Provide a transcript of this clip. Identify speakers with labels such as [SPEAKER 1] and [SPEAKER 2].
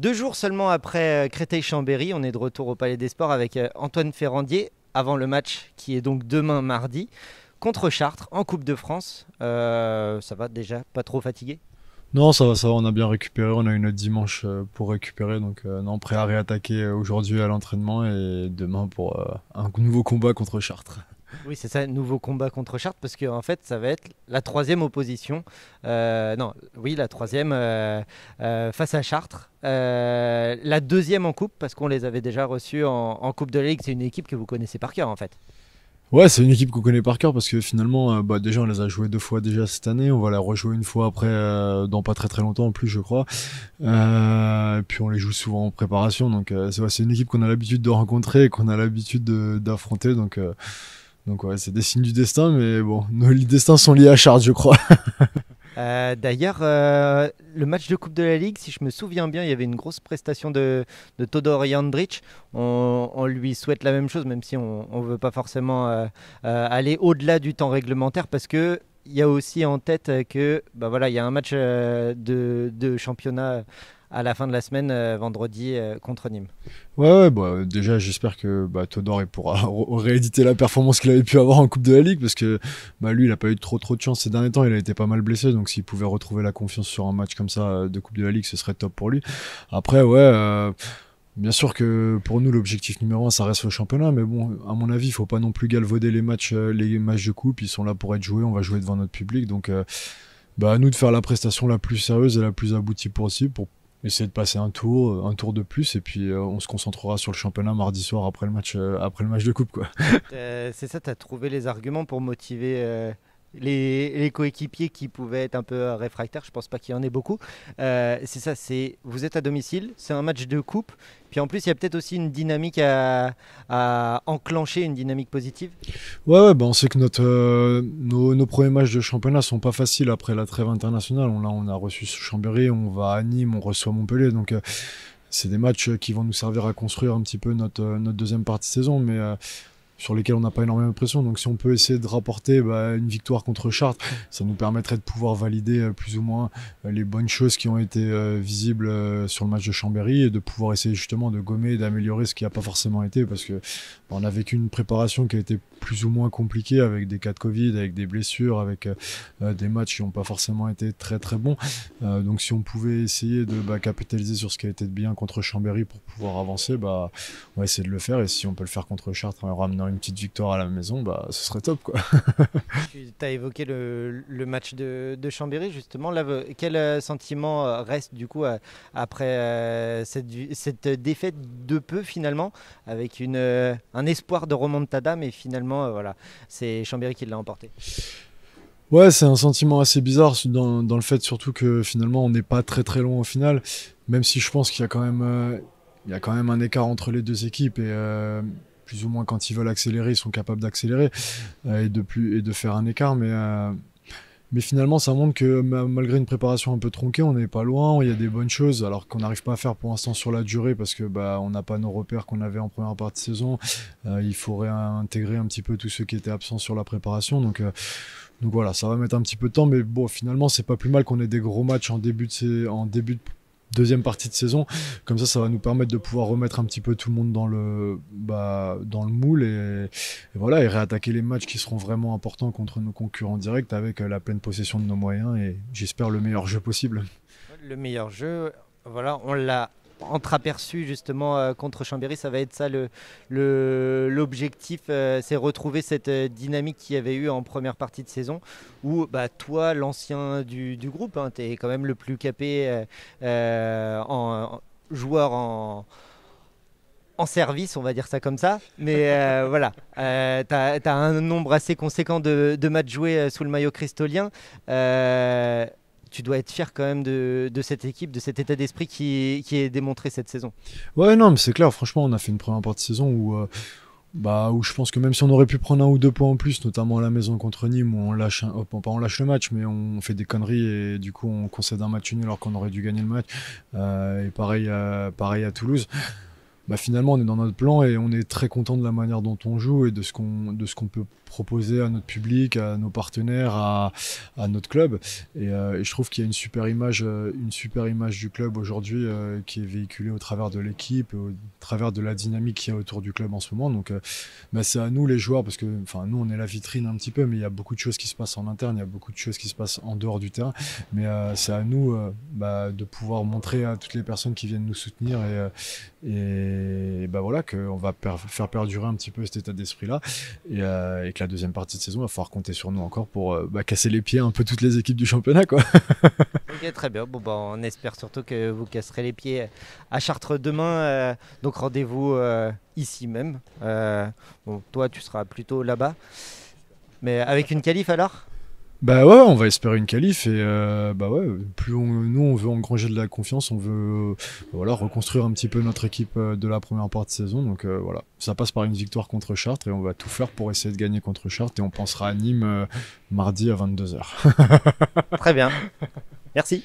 [SPEAKER 1] Deux jours seulement après euh, Créteil-Chambéry, on est de retour au Palais des Sports avec euh, Antoine Ferrandier avant le match qui est donc demain mardi contre Chartres en Coupe de France. Euh, ça va déjà Pas trop fatigué
[SPEAKER 2] non, ça va, ça va, on a bien récupéré, on a eu notre dimanche pour récupérer, donc non, prêt à réattaquer aujourd'hui à l'entraînement et demain pour un nouveau combat contre Chartres.
[SPEAKER 1] Oui, c'est ça, nouveau combat contre Chartres parce que en fait, ça va être la troisième opposition. Euh, non, oui, la troisième euh, euh, face à Chartres. la deuxième en coupe, parce qu'on les avait déjà reçus en, Coupe de Ligue. C'est une équipe que vous connaissez par cœur, en fait.
[SPEAKER 2] Ouais, c'est une équipe qu'on connaît par cœur parce que finalement, bah, déjà, on les a joués deux fois déjà cette année. On va la rejouer une fois après, dans pas très très longtemps en plus, je crois. et puis on les joue souvent en préparation. Donc, c'est une équipe qu'on a l'habitude de rencontrer et qu'on a l'habitude d'affronter. Donc, donc c'est des signes du destin, mais bon, nos destins sont liés à Charles, je crois.
[SPEAKER 1] Euh, d'ailleurs, euh, le match de Coupe de la Ligue, si je me souviens bien, il y avait une grosse prestation de, de Todor Jandrich. On, lui souhaite la même chose, même si on ne veut pas forcément euh, aller au-delà du temps réglementaire, parce que il y a aussi en tête que bah voilà, il y a un match de, de championnat à la fin de la semaine, euh, vendredi, euh, contre Nîmes.
[SPEAKER 2] Ouais, ouais bah, déjà, j'espère que bah, Todor il pourra rééditer la performance qu'il avait pu avoir en Coupe de la Ligue, parce que bah, lui, il n'a pas eu trop trop de chance ces derniers temps, il a été pas mal blessé, donc s'il pouvait retrouver la confiance sur un match comme ça euh, de Coupe de la Ligue, ce serait top pour lui. Après, ouais... Bien sûr que pour nous, l'objectif numéro un, ça reste le championnat, mais bon, à mon avis, il faut pas non plus galvauder les matchs, les matchs de coupe. Ils sont là pour être joués, on va jouer devant notre public. Donc, bah, à nous de faire la prestation la plus sérieuse et la plus aboutie possible pour essayer de passer un tour, euh, un tour de plus, et puis euh, on se concentrera sur le championnat mardi soir après le match, euh, après le match de coupe, quoi.
[SPEAKER 1] c'est ça, t'as trouvé les arguments pour motiver les, coéquipiers qui pouvaient être un peu réfractaires, je pense pas qu'il y en ait beaucoup. Euh, c'est ça, c'est vous êtes à domicile, c'est un match de coupe. Puis en plus, il y a peut-être aussi une dynamique à, enclencher, une dynamique positive.
[SPEAKER 2] Ouais, ouais ben, on sait que notre, euh, nos, premiers matchs de championnat sont pas faciles après la trêve internationale. On, là, on a reçu Chambéry, on va à Nîmes, on reçoit Montpellier. Donc. Euh, c'est des matchs qui vont nous servir à construire un petit peu notre, deuxième partie de saison. Mais sur lesquels on n'a pas énormément de Donc si on peut essayer de rapporter bah, une victoire contre Chartres, ça nous permettrait de pouvoir valider euh, plus ou moins euh, les bonnes choses qui ont été euh, visibles sur le match de Chambéry et de pouvoir essayer justement de gommer et d'améliorer ce qui n'a pas forcément été parce que bah, on a vécu une préparation qui a été plus ou moins compliquée avec des cas de Covid, avec des blessures, avec des matchs qui n'ont pas forcément été très très bons. donc si on pouvait essayer de bah, capitaliser sur ce qui a été de bien contre Chambéry pour pouvoir avancer, bah, on va essayer de le faire et si on peut le faire contre Chartres en ramenant une petite victoire à la maison, bah, ce serait top. Quoi.
[SPEAKER 1] tu as évoqué le, match de, Chambéry, justement. Là, quel euh, sentiment euh, reste du coup après euh, cette, cette défaite de peu, finalement, avec une, un espoir de remontada, mais finalement, voilà, c'est Chambéry qui l'a emporté
[SPEAKER 2] Ouais, c'est un sentiment assez bizarre dans, dans, le fait surtout que finalement on n'est pas très très loin au final, même si je pense qu'il y a quand même... il y a quand même un écart entre les deux équipes et plus ou moins quand ils veulent accélérer, ils sont capables d'accélérer euh, et, de plus, et de faire un écart. Mais, euh, mais finalement, ça montre que malgré une préparation un peu tronquée, on n'est pas loin, il y a des bonnes choses, alors qu'on n'arrive pas à faire pour l'instant sur la durée parce que bah, on n'a pas nos repères qu'on avait en première partie de saison. Euh, il faudrait réintégrer un petit peu tous ceux qui étaient absents sur la préparation. Donc, donc voilà, ça va mettre un petit peu de temps, mais bon, finalement, c'est pas plus mal qu'on ait des gros matchs en début de, en début de deuxième partie de saison. Comme ça, ça va nous permettre de pouvoir remettre un petit peu tout le monde dans le, bah, dans le moule et, voilà, et réattaquer les matchs qui seront vraiment importants contre nos concurrents directs avec euh, la pleine possession de nos moyens et j'espère le meilleur jeu possible.
[SPEAKER 1] Le meilleur jeu, voilà, on l'a entre-aperçu justement euh, contre Chambéry. Ça va être ça l'objectif, le, euh, c'est retrouver cette euh, dynamique qu'il y avait eu en première partie de saison où bah, toi, l'ancien du, groupe, hein, tu es quand même le plus capé en, joueur en en service, on va dire ça comme ça. Mais voilà, tu as, un nombre assez conséquent de, matchs joués sous le maillot cristolien tu dois être fier quand même de, cette équipe, de cet état d'esprit qui, est démontré cette saison.
[SPEAKER 2] Ouais, non, mais c'est clair. Franchement, on a fait une première partie de saison où, euh, bah, où je pense que même si on aurait pu prendre un ou deux points en plus, notamment à la maison contre Nîmes, où on lâche, un, pas on lâche le match, mais on fait des conneries et du coup on concède un match nul alors qu'on aurait dû gagner le match. Euh, et pareil, pareil à Toulouse. Bah, finalement, on est dans notre plan et on est très content de la manière dont on joue et de ce qu'on qu'on peut proposer à notre public, à nos partenaires, à, notre club. Euh, et, je trouve qu'il y a une super image, euh, une super image du club aujourd'hui euh, qui est véhiculée au travers de l'équipe, au travers de la dynamique qu'il y a autour du club en ce moment. Donc, bah, c'est à nous les joueurs parce que, enfin, nous on est la vitrine un petit peu, mais il y a beaucoup de choses qui se passent en interne, il y a beaucoup de choses qui se passent en dehors du terrain. Mais c'est à nous bah, de pouvoir montrer à toutes les personnes qui viennent nous soutenir et et, ben voilà qu'on va faire perdurer un petit peu cet état d'esprit-là euh, et, que la deuxième partie de saison, il va falloir compter sur nous encore pour euh, bah, casser les pieds un peu toutes les équipes du championnat. Quoi.
[SPEAKER 1] ok, très bien. Bon, bah, on espère surtout que vous casserez les pieds à Chartres demain. Euh, donc rendez-vous ici même. bon, toi, tu seras plutôt là-bas. Mais avec une calife alors
[SPEAKER 2] bah ouais, on va espérer une qualif et euh, bah ouais, plus on, nous on veut engranger de la confiance, on veut euh, voilà reconstruire un petit peu notre équipe euh, de la première partie de saison. Donc voilà, ça passe par une victoire contre Chartres et on va tout faire pour essayer de gagner contre Chartres et on pensera à Nîmes mardi à 22h.
[SPEAKER 1] Très bien. Merci.